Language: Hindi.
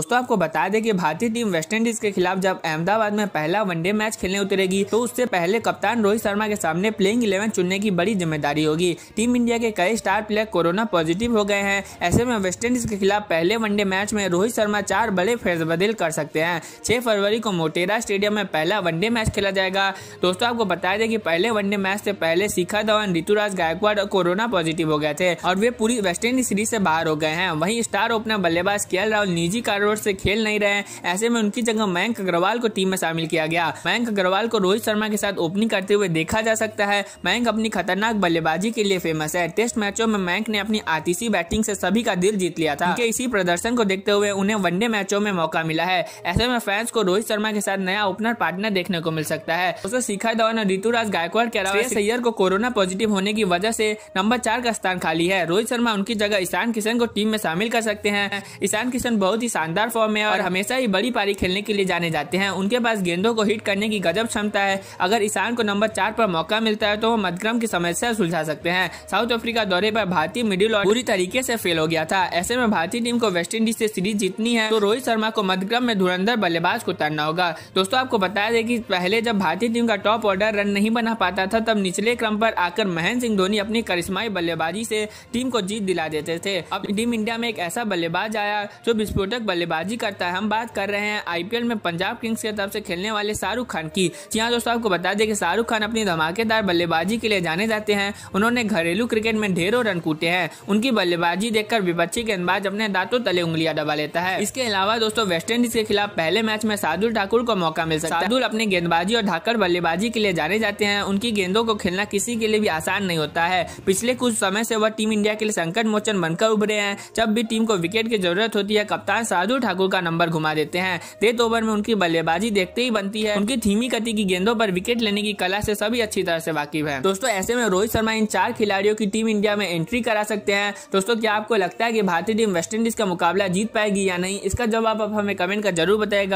दोस्तों आपको बता दें कि भारतीय टीम वेस्टइंडीज के खिलाफ जब अहमदाबाद में पहला वनडे मैच खेलने उतरेगी तो उससे पहले कप्तान रोहित शर्मा के सामने प्लेइंग इलेवन चुनने की बड़ी जिम्मेदारी होगी टीम इंडिया के कई स्टार प्लेयर कोरोना पॉजिटिव हो गए हैं ऐसे में वेस्टइंडीज के खिलाफ पहले वनडे मैच में रोहित शर्मा चार बड़े फेरबदल कर सकते हैं छह फरवरी को मोटेरा स्टेडियम में पहला वनडे मैच खेला जाएगा दोस्तों आपको बता दें कि पहले वनडे मैच से पहले शिखा धवन ऋतुराज गायकवाड़ कोरोना पॉजिटिव हो गए थे और वे पूरी वेस्टइंडीज सीरीज से बाहर हो गए हैं वहीं स्टार ओपनर बल्लेबाज के राहुल निजी कारण रोड से खेल नहीं रहे ऐसे में उनकी जगह मयंक अग्रवाल को टीम में शामिल किया गया मयंक अग्रवाल को रोहित शर्मा के साथ ओपनिंग करते हुए देखा जा सकता है मयंक अपनी खतरनाक बल्लेबाजी के लिए फेमस है टेस्ट मैचों में मयंक ने अपनी आतिशी बैटिंग से सभी का दिल जीत लिया था इसी प्रदर्शन को देखते हुए उन्हें वनडे मैचों में मौका मिला है ऐसे में फैंस को रोहित शर्मा के साथ नया ओपनर पार्टनर देखने को मिल सकता है दोस्तों शिखर धवन और ऋतुराज गायकवाड़ के अलावा सैयर को कोरोना पॉजिटिव होने की वजह से नंबर चार का स्थान खाली है रोहित शर्मा उनकी जगह ईशान किशन को टीम में शामिल कर सकते हैं ईशान किशन बहुत ही शानदार शानदार फॉर्म में और हमेशा ही बड़ी पारी खेलने के लिए जाने जाते हैं उनके पास गेंदों को हिट करने की गजब क्षमता है अगर ईशान को नंबर चार पर मौका मिलता है तो वो मध्यक्रम की समस्या सुलझा सकते हैं साउथ अफ्रीका दौरे पर भारतीय मिडिल और पूरी तरीके से फेल हो गया था ऐसे में भारतीय टीम को वेस्ट इंडीज से सीरीज जीतनी है तो रोहित शर्मा को मध्यक्रम में धुरंधर बल्लेबाज को उतरना होगा दोस्तों आपको बता दें कि पहले जब भारतीय टीम का टॉप ऑर्डर रन नहीं बना पाता था तब निचले क्रम पर आकर महेंद्र सिंह धोनी अपनी करिश्माई बल्लेबाजी से टीम को जीत दिला देते थे अब टीम इंडिया में एक ऐसा बल्लेबाज आया जो विस्फोटक बल्लेबाज बल्लेबाजी करता है हम बात कर रहे हैं आईपीएल में पंजाब किंग्स की तरफ से खेलने वाले शाहरुख खान की जी हाँ दोस्तों आपको बता दें कि शाहरुख खान अपनी धमाकेदार बल्लेबाजी के लिए जाने जाते हैं उन्होंने घरेलू क्रिकेट में ढेरों रन कूटे हैं उनकी बल्लेबाजी देखकर विपक्षी गेंदबाज अपने दांतों तले उंगलियां दबा लेता है इसके अलावा दोस्तों वेस्ट इंडीज के खिलाफ पहले मैच में सादुल ठाकुर को मौका मिल सकता है अपनी गेंदबाजी और ढाकर बल्लेबाजी के लिए जाने जाते हैं उनकी गेंदों को खेलना किसी के लिए भी आसान नहीं होता है पिछले कुछ समय से वह टीम इंडिया के लिए संकट मोचन बनकर उभरे हैं जब भी टीम को विकेट की जरूरत होती है कप्तान साधु संजू ठाकुर का नंबर घुमा देते हैं तेज ओवर में उनकी बल्लेबाजी देखते ही बनती है उनकी धीमी गति की गेंदों पर विकेट लेने की कला से सभी अच्छी तरह से वाकिफ है दोस्तों ऐसे में रोहित शर्मा इन चार खिलाड़ियों की टीम इंडिया में एंट्री करा सकते हैं दोस्तों क्या आपको लगता है की भारतीय टीम वेस्टइंडीज का मुकाबला जीत पाएगी या नहीं इसका जवाब आप हमें कमेंट कर जरूर बताएगा